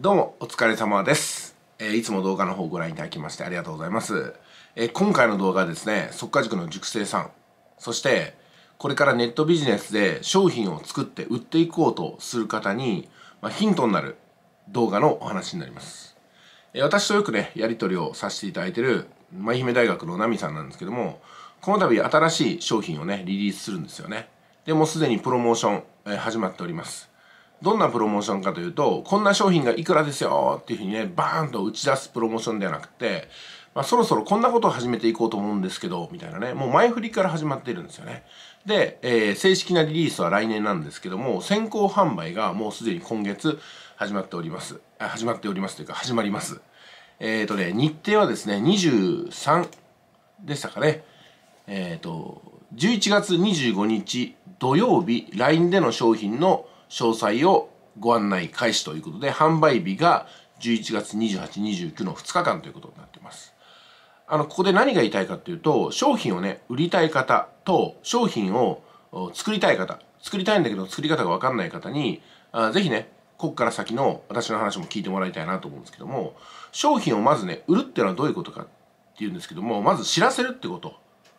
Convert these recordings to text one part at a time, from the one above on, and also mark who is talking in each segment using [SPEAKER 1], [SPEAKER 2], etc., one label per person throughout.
[SPEAKER 1] どうもお疲れ様です、えー、いつも動画の方をご覧いただきましてありがとうございます、えー、今回の動画はですね速化塾の塾生さんそしてこれからネットビジネスで商品を作って売っていこうとする方に、まあ、ヒントになる動画のお話になります、えー、私とよくねやり取りをさせていただいてる舞姫大学のナミさんなんですけどもこの度新しい商品をねリリースするんですよねでもすでにプロモーション、え始まっておりますどんなプロモーションかというと、こんな商品がいくらですよっていうふうにね、バーンと打ち出すプロモーションではなくて、まあ、そろそろこんなことを始めていこうと思うんですけど、みたいなね、もう前振りから始まってるんですよね。で、えー、正式なリリースは来年なんですけども、先行販売がもうすでに今月始まっております。あ始まっておりますというか、始まります。えっ、ー、とね、日程はですね、23でしたかね。えっ、ー、と、11月25日土曜日、LINE での商品の詳細をご案内開始ということで、販売日が11月28、29の2日間ということになってます。あの、ここで何が言いたいかっていうと、商品をね、売りたい方と、商品を作りたい方、作りたいんだけど作り方がわかんない方に、あぜひね、こっから先の私の話も聞いてもらいたいなと思うんですけども、商品をまずね、売るっていうのはどういうことかっていうんですけども、まず知らせるってこと。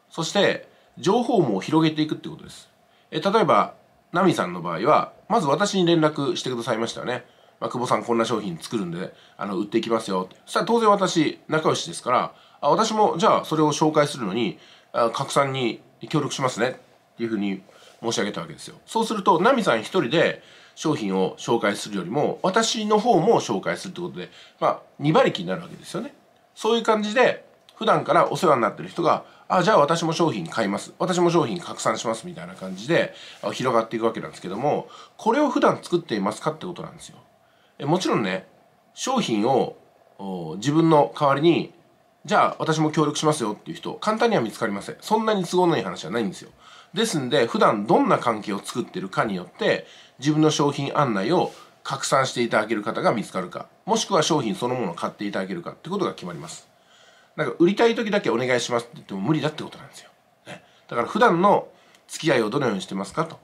[SPEAKER 1] そして、情報網を広げていくってことです。え例えば、ナミさんの場合は、まず私に連絡してくださいましたね。まあ、久保さんこんな商品作るんで、あの、売っていきますよって。そしたら当然私、仲良しですから、あ私も、じゃあそれを紹介するのに、あ拡散に協力しますね。っていうふうに申し上げたわけですよ。そうすると、ナミさん一人で商品を紹介するよりも、私の方も紹介するってことで、まあ、2馬力になるわけですよね。そういう感じで、普段からお世話になってる人が、あじゃあ私も商品買います私も商品拡散しますみたいな感じで広がっていくわけなんですけどもこれを普段作っていますかってことなんですよえもちろんね商品を自分の代わりにじゃあ私も協力しますよっていう人簡単には見つかりませんそんなに都合のいい話はないんですよですんで普段どんな関係を作ってるかによって自分の商品案内を拡散していただける方が見つかるかもしくは商品そのものを買っていただけるかってことが決まりますなんか売りたい時だけお願いしますって言っても無理だってことなんですよ。ね、だから普段の付き合いをどのようにしてますかと。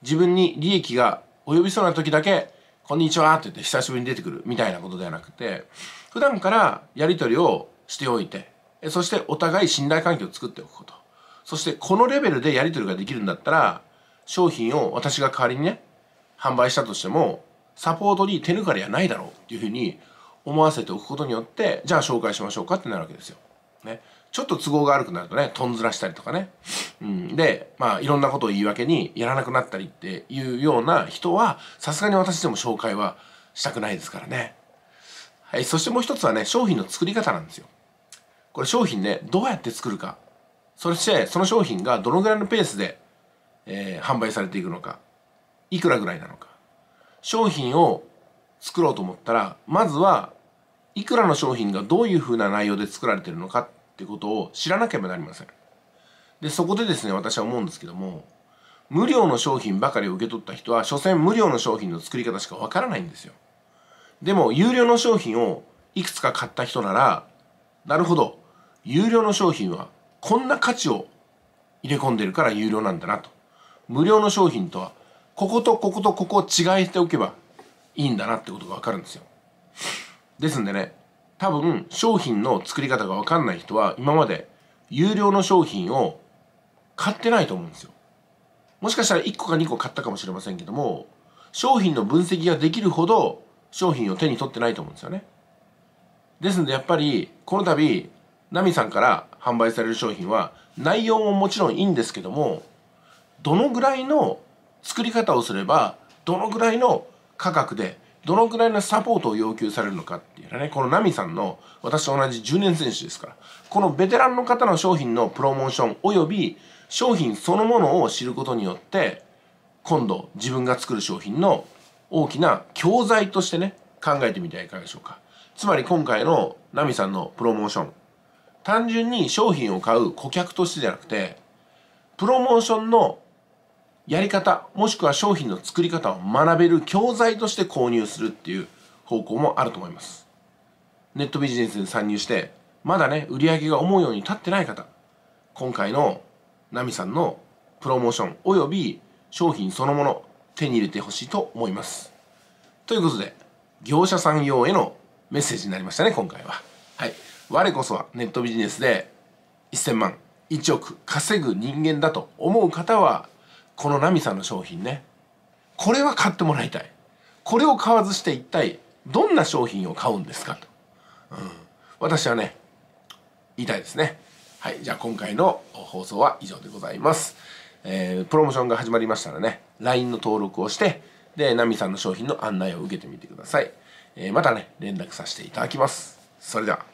[SPEAKER 1] 自分に利益が及びそうな時だけ、こんにちはって言って久しぶりに出てくるみたいなことではなくて、普段からやり取りをしておいて、そしてお互い信頼関係を作っておくこと。そしてこのレベルでやり取りができるんだったら、商品を私が代わりにね、販売したとしても、サポートに手抜かりはないだろうっていうふうに思わせておくことによってじゃあ紹介しましょうかってなるわけですよ。ね、ちょっと都合が悪くなるとねとんずらしたりとかね、うん、でまあいろんなことを言い訳にやらなくなったりっていうような人はさすがに私でも紹介はしたくないですからね。はい、そしてもう一つはね商品の作り方なんですよ。これ商品ねどうやって作るかそしてその商品がどのぐらいのペースで、えー、販売されていくのかいくらぐらいなのか商品を作ろうと思ったらまずはいくらの商品がどういうふうな内容で作られてるのかってことを知らなければなりません。でそこでですね私は思うんですけども無料の商品ばかりを受け取った人は所詮無料の商品の作り方しかわからないんですよ。でも有料の商品をいくつか買った人ならなるほど有料の商品はこんな価値を入れ込んでるから有料なんだなと無料の商品とはこことこことここを違えておけばいいんだなってことが分かるんですよですんでね多分商品の作り方が分かんない人は今まで有料の商品を買ってないと思うんですよもしかしたら1個か2個買ったかもしれませんけども商品の分析ができるほど商品を手に取ってないと思うんですよねですんでやっぱりこの度ナミさんから販売される商品は内容ももちろんいいんですけどもどのぐらいの作り方をすればどのぐらいの価格でどのくらいのサポートを要求されるのかっていうね、このナミさんの私と同じ10年選手ですから、このベテランの方の商品のプロモーション及び商品そのものを知ることによって、今度自分が作る商品の大きな教材としてね、考えてみてはいかがでしょうか。つまり今回のナミさんのプロモーション、単純に商品を買う顧客としてじゃなくて、プロモーションのやり方もしくは商品の作り方を学べる教材として購入するっていう方向もあると思いますネットビジネスに参入してまだね売り上げが思うように立ってない方今回のナミさんのプロモーションおよび商品そのもの手に入れてほしいと思いますということで業者さん用へのメッセージになりましたね今回ははい我こそはネットビジネスで1000万1億稼ぐ人間だと思う方はこのナミさんの商品ねこれは買ってもらいたいこれを買わずして一体どんな商品を買うんですかと、うん、私はね言いたいですねはいじゃあ今回の放送は以上でございます、えー、プロモーションが始まりましたらね LINE の登録をしてでナミさんの商品の案内を受けてみてください、えー、またね連絡させていただきますそれでは